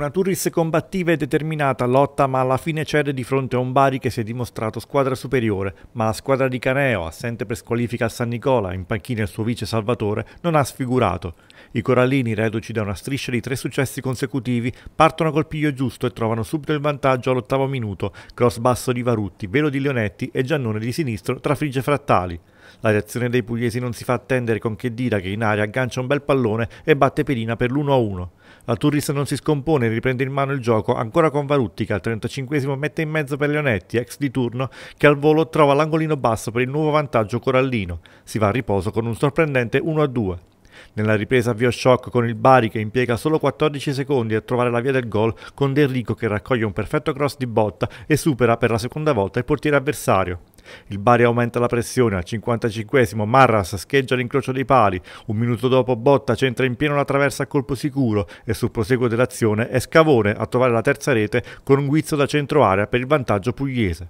una Turris combattiva e determinata lotta ma alla fine cede di fronte a un Bari che si è dimostrato squadra superiore, ma la squadra di Caneo, assente per squalifica a San Nicola, in panchina il suo vice Salvatore, non ha sfigurato. I Corallini, reduci da una striscia di tre successi consecutivi, partono col piglio giusto e trovano subito il vantaggio all'ottavo minuto, cross basso di Varutti, velo di Leonetti e Giannone di sinistro tra frigge frattali. La reazione dei pugliesi non si fa attendere con che dira che in aria aggancia un bel pallone e batte Perina per l'1-1. La Turris non si scompone e riprende in mano il gioco, ancora con Varutti che al 35 mette in mezzo per Leonetti, ex di turno, che al volo trova l'angolino basso per il nuovo vantaggio Corallino. Si va a riposo con un sorprendente 1-2. Nella ripresa avvio shock con il Bari che impiega solo 14 secondi a trovare la via del gol con De Enrico che raccoglie un perfetto cross di botta e supera per la seconda volta il portiere avversario. Il Bari aumenta la pressione, al 55 Marras scheggia l'incrocio dei pali, un minuto dopo Botta centra in pieno la traversa a colpo sicuro e sul proseguo dell'azione è Scavone a trovare la terza rete con un guizzo da centro area per il vantaggio pugliese.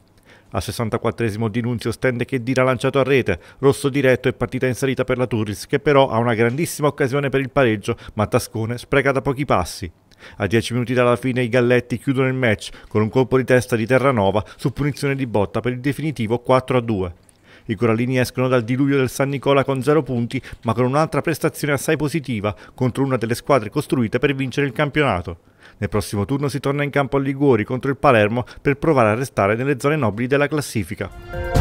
Al 64esimo Dinunzio stende che Dira lanciato a rete, rosso diretto e partita in salita per la Turris che però ha una grandissima occasione per il pareggio ma Tascone spreca da pochi passi. A 10 minuti dalla fine i Galletti chiudono il match con un colpo di testa di Terranova su punizione di botta per il definitivo 4-2. I Corallini escono dal diluvio del San Nicola con 0 punti, ma con un'altra prestazione assai positiva contro una delle squadre costruite per vincere il campionato. Nel prossimo turno si torna in campo a Liguori contro il Palermo per provare a restare nelle zone nobili della classifica.